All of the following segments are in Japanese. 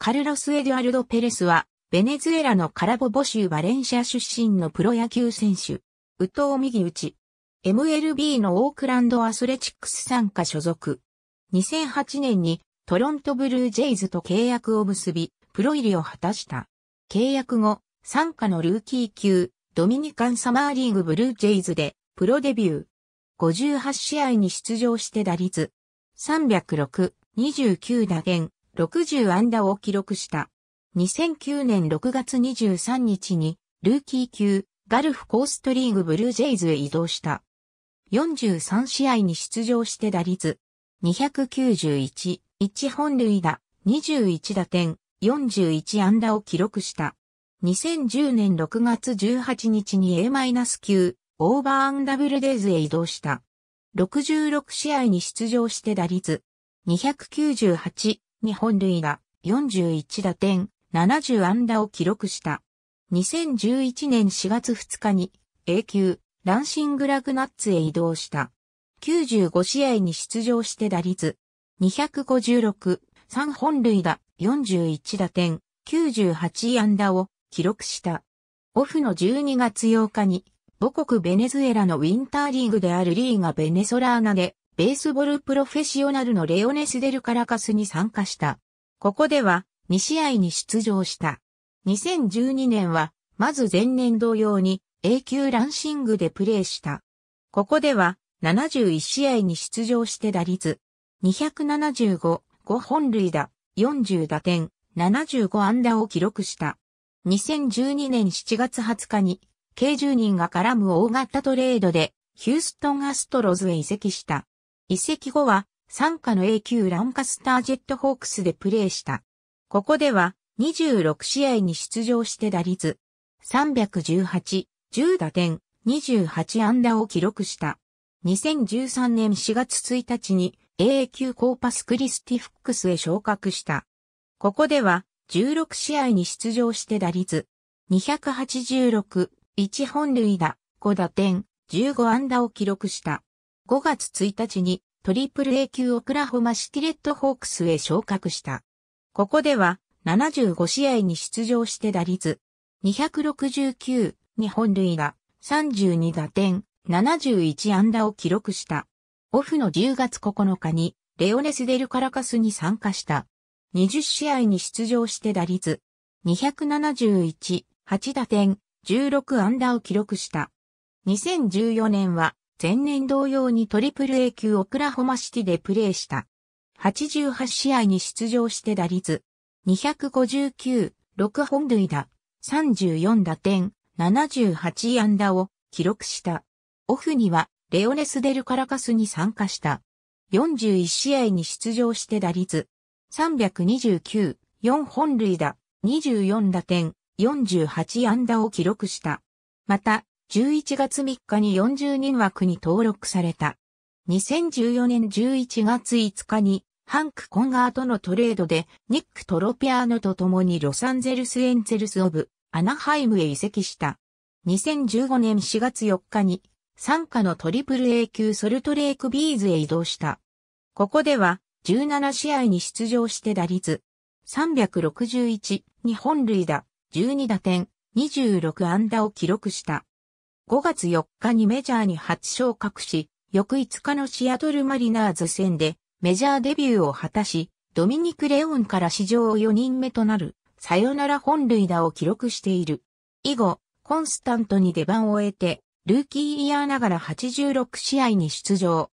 カルロス・エデュアルド・ペレスは、ベネズエラのカラボボ州バレンシア出身のプロ野球選手。宇藤右打ち。MLB のオークランドアスレチックス参加所属。2008年にトロントブルージェイズと契約を結び、プロ入りを果たした。契約後、参加のルーキー級、ドミニカンサマーリーグブルージェイズで、プロデビュー。58試合に出場して打率。306、29打点、60安打を記録した。2009年6月23日に、ルーキー級、ガルフコーストリーグブルージェイズへ移動した。43試合に出場して打率、291、1本塁打、21打点、41安打を記録した。2010年6月18日に A- 級、オーバーアンダブルデイズへ移動した。66試合に出場して打率、298、日本塁が41打点、70安打を記録した。2011年4月2日に A 級ランシングラグナッツへ移動した。95試合に出場して打率256、3本塁打、41打点、98安打を記録した。オフの12月8日に母国ベネズエラのウィンターリーグであるリーガ・ベネソラーナでベースボールプロフェッショナルのレオネス・デル・カラカスに参加した。ここでは2試合に出場した。2012年は、まず前年同様に A 級ランシングでプレーした。ここでは71試合に出場して打率275、5本塁打、40打点、75安打を記録した。2012年7月20日に、計10人が絡む大型トレードで、ヒューストンアストロズへ移籍した。移籍後は、参加の A 級ランカスタージェットホークスでプレーした。ここでは、26試合に出場して打率、318、10打点、28安打を記録した。2013年4月1日に A 級コーパスクリスティフックスへ昇格した。ここでは16試合に出場して打率286、1本塁打、5打点、15安打を記録した。5月1日にトリプル A 級オクラホマシティレッドホークスへ昇格した。ここでは75試合に出場して打率269日本塁が32打点71安打を記録した。オフの10月9日にレオネス・デル・カラカスに参加した。20試合に出場して打率271、8打点、16安打を記録した。2014年は前年同様にトリプル A 級オクラホマシティでプレーした。88試合に出場して打率259、6本塁打、34打点、78安打を記録した。オフにはレオネス・デル・カラカスに参加した。41試合に出場して打率329、4本塁打、24打点、48安打を記録した。また、11月3日に40人枠に登録された。2014年11月5日にハンク・コンガーとのトレードでニック・トロピアーノと共にロサンゼルス・エンゼルス・オブ・アナハイムへ移籍した。2015年4月4日に参加のトリプル A 級ソルトレイクビーズへ移動した。ここでは17試合に出場して打率361、日本塁打、12打点、26安打を記録した。5月4日にメジャーに初昇格し、翌5日のシアトルマリナーズ戦でメジャーデビューを果たし、ドミニク・レオンから史上4人目となるサヨナラ本塁打を記録している。以後、コンスタントに出番を得て、ルーキーイヤーながら86試合に出場。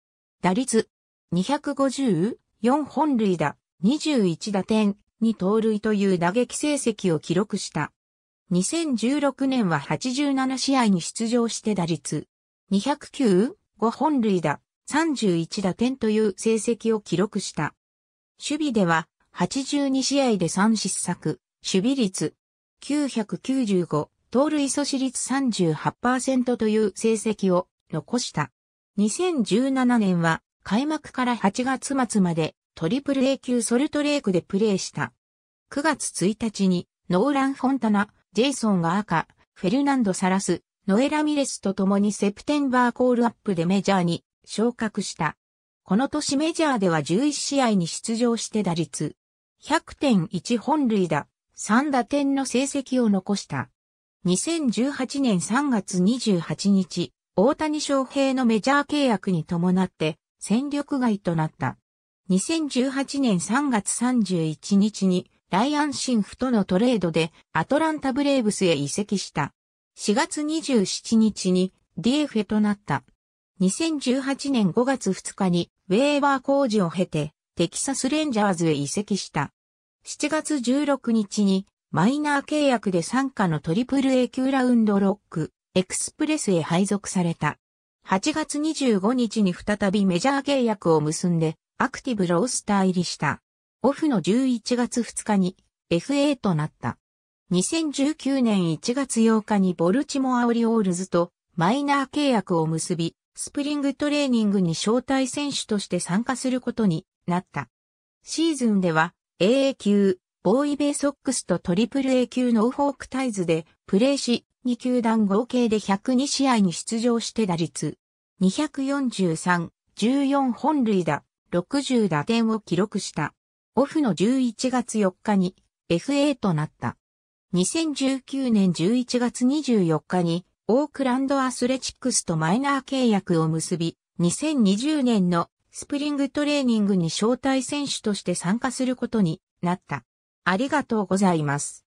打率254本塁打、21打点、2盗塁という打撃成績を記録した。2016年は87試合に出場して打率209、5本塁打、31打点という成績を記録した。守備では82試合で3失策、守備率995、盗塁阻止率38%という成績を残した。2017年は開幕から8月末までトリプル A 級ソルトレークでプレーした。9月1日にノーラン・フォンタナ、ジェイソンが赤、フェルナンド・サラス、ノエラ・ミレスと共にセプテンバーコールアップでメジャーに昇格した。この年メジャーでは11試合に出場して打率100.1本塁打、3打点の成績を残した。2018年3月28日、大谷翔平のメジャー契約に伴って戦力外となった。2018年3月31日にライアン・シンフとのトレードでアトランタ・ブレーブスへ移籍した。4月27日に d f となった。2018年5月2日にウェーバー工事を経てテキサスレンジャーズへ移籍した。7月16日にマイナー契約で参加のトリプル A 級ラウンドロック、エクスプレスへ配属された。8月25日に再びメジャー契約を結んでアクティブロースター入りした。オフの11月2日に FA となった。2019年1月8日にボルチモアオリオールズとマイナー契約を結び、スプリングトレーニングに招待選手として参加することになった。シーズンでは AA 級、ボーイベイソックスとトリプル a 級のオフォークタイズでプレーし、2球団合計で102試合に出場して打率243、14本塁打、60打点を記録した。オフの11月4日に FA となった。2019年11月24日にオークランドアスレチックスとマイナー契約を結び、2020年のスプリングトレーニングに招待選手として参加することになった。ありがとうございます。